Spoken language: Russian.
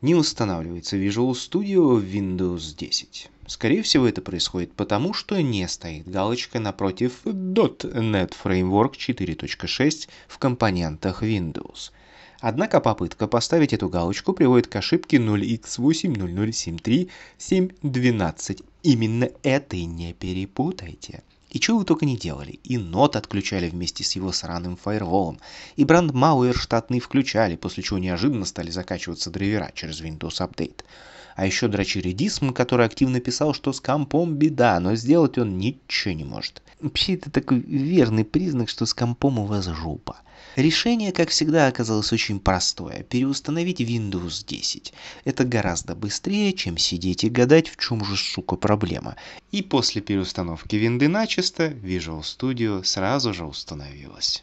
не устанавливается Visual Studio в Windows 10. Скорее всего, это происходит потому, что не стоит галочка напротив .NET Framework 4.6 в компонентах Windows. Однако попытка поставить эту галочку приводит к ошибке 0x80073712. Именно это и не перепутайте. И чего вы только не делали. И нот отключали вместе с его сраным фаерволом. И бренд брандмауэр штатный включали, после чего неожиданно стали закачиваться драйвера через Windows Update. А еще дрочередизм, который активно писал, что с компом беда, но сделать он ничего не может. Вообще, это такой верный признак, что с компом у вас жопа. Решение, как всегда, оказалось очень простое – переустановить Windows 10. Это гораздо быстрее, чем сидеть и гадать, в чем же, сука, проблема. И после переустановки винды начисто Visual Studio сразу же установилась.